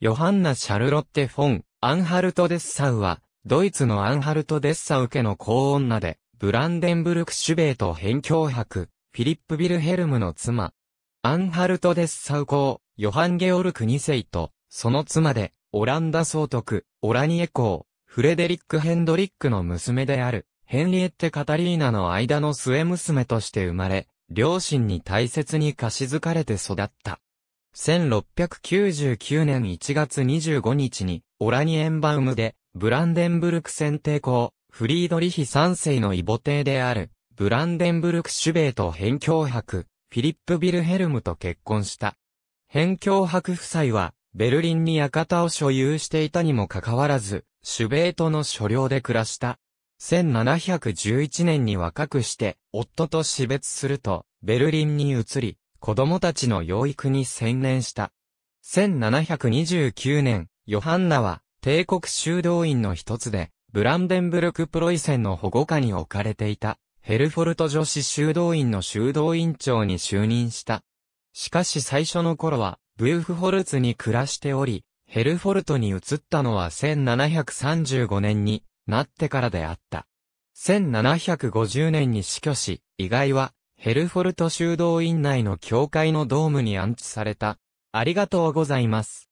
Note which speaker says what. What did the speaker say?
Speaker 1: ヨハンナ・シャルロッテ・フォン、アンハルト・デッサウは、ドイツのアンハルト・デッサウ家の高女で、ブランデンブルク・シュベート辺境博、フィリップ・ビルヘルムの妻。アンハルト・デッサウ公、ヨハン・ゲオルク2世と、その妻で、オランダ総督、オラニエ公、フレデリック・ヘンドリックの娘である、ヘンリエッテ・カタリーナの間の末娘として生まれ、両親に大切に貸し付かれて育った。1699年1月25日に、オラニエンバウムで、ブランデンブルク選定校、フリードリヒ三世の異母帝である、ブランデンブルクシュベート辺境博、フィリップ・ビルヘルムと結婚した。辺境博夫妻は、ベルリンに館を所有していたにもかかわらず、シュベートの所領で暮らした。1711年に若くして、夫と死別すると、ベルリンに移り、子供たちの養育に専念した。1729年、ヨハンナは帝国修道院の一つで、ブランデンブルクプロイセンの保護下に置かれていた、ヘルフォルト女子修道院の修道院長に就任した。しかし最初の頃は、ブーフホルツに暮らしており、ヘルフォルトに移ったのは1735年になってからであった。1750年に死去し、意外はヘルフォルト修道院内の教会のドームに安置された。ありがとうございます。